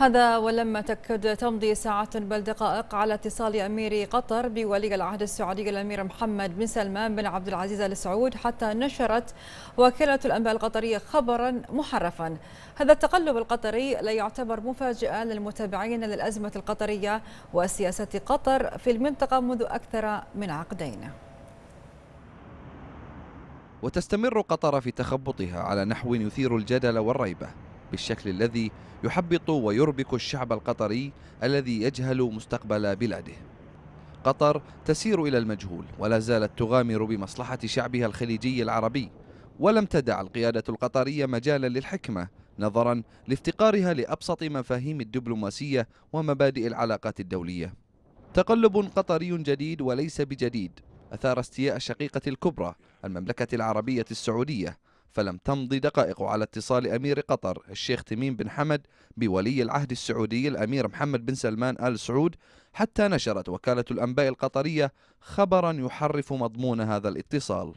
هذا ولما تكد تمضي ساعات بل دقائق على اتصال أمير قطر بولي العهد السعودي الأمير محمد بن سلمان بن عبد العزيز آل سعود حتى نشرت وكالة الأنباء القطرية خبرا محرفا هذا التقلب القطري لا يعتبر مفاجئا للمتابعين للأزمة القطرية وسياسة قطر في المنطقة منذ أكثر من عقدين وتستمر قطر في تخبطها على نحو يثير الجدل والريبة بالشكل الذي يحبط ويربك الشعب القطري الذي يجهل مستقبل بلاده قطر تسير إلى المجهول ولا زالت تغامر بمصلحة شعبها الخليجي العربي ولم تدع القيادة القطرية مجالا للحكمة نظرا لافتقارها لأبسط مفاهيم الدبلوماسية ومبادئ العلاقات الدولية تقلب قطري جديد وليس بجديد أثار استياء الشقيقة الكبرى المملكة العربية السعودية فلم تمضي دقائق على اتصال أمير قطر الشيخ تميم بن حمد بولي العهد السعودي الأمير محمد بن سلمان آل سعود حتى نشرت وكالة الأنباء القطرية خبرا يحرف مضمون هذا الاتصال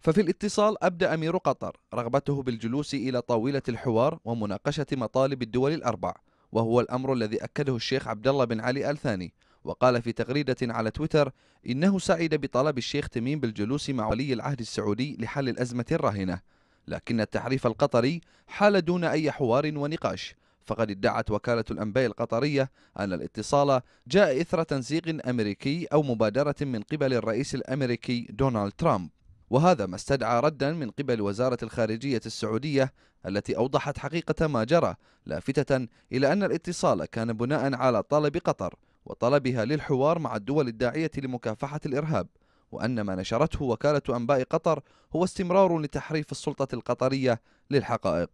ففي الاتصال أبدى أمير قطر رغبته بالجلوس إلى طاولة الحوار ومناقشة مطالب الدول الأربع وهو الأمر الذي أكده الشيخ عبد الله بن علي آل ثاني وقال في تغريدة على تويتر إنه سعيد بطلب الشيخ تميم بالجلوس مع ولي العهد السعودي لحل الأزمة الراهنة لكن التحريف القطري حال دون أي حوار ونقاش فقد ادعت وكالة الأنباء القطرية أن الاتصال جاء إثر تنسيق أمريكي أو مبادرة من قبل الرئيس الأمريكي دونالد ترامب وهذا ما استدعى ردا من قبل وزارة الخارجية السعودية التي أوضحت حقيقة ما جرى لافتة إلى أن الاتصال كان بناء على طلب قطر وطلبها للحوار مع الدول الداعية لمكافحة الإرهاب وأن ما نشرته وكالة أنباء قطر هو استمرار لتحريف السلطة القطرية للحقائق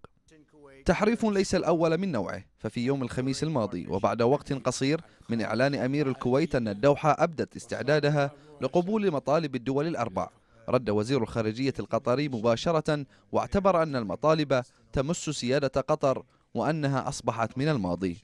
تحريف ليس الأول من نوعه ففي يوم الخميس الماضي وبعد وقت قصير من إعلان أمير الكويت أن الدوحة أبدت استعدادها لقبول مطالب الدول الأربع رد وزير الخارجية القطري مباشرة واعتبر أن المطالب تمس سيادة قطر وأنها أصبحت من الماضي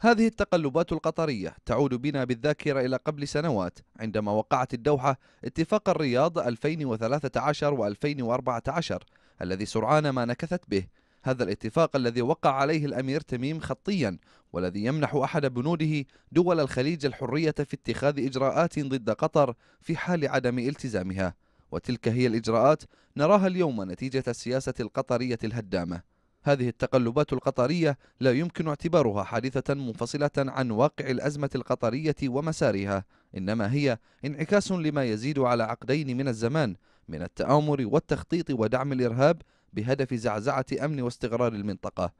هذه التقلبات القطرية تعود بنا بالذاكرة إلى قبل سنوات عندما وقعت الدوحة اتفاق الرياض 2013 و 2014 الذي سرعان ما نكثت به هذا الاتفاق الذي وقع عليه الأمير تميم خطيا والذي يمنح أحد بنوده دول الخليج الحرية في اتخاذ إجراءات ضد قطر في حال عدم التزامها وتلك هي الإجراءات نراها اليوم نتيجة السياسة القطرية الهدامة هذه التقلبات القطرية لا يمكن اعتبارها حادثة منفصلة عن واقع الأزمة القطرية ومسارها إنما هي انعكاس لما يزيد على عقدين من الزمان من التآمر والتخطيط ودعم الإرهاب بهدف زعزعة أمن واستقرار المنطقة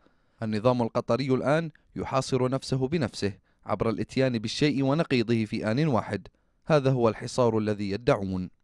النظام القطري الآن يحاصر نفسه بنفسه عبر الاتيان بالشيء ونقيضه في آن واحد هذا هو الحصار الذي يدعون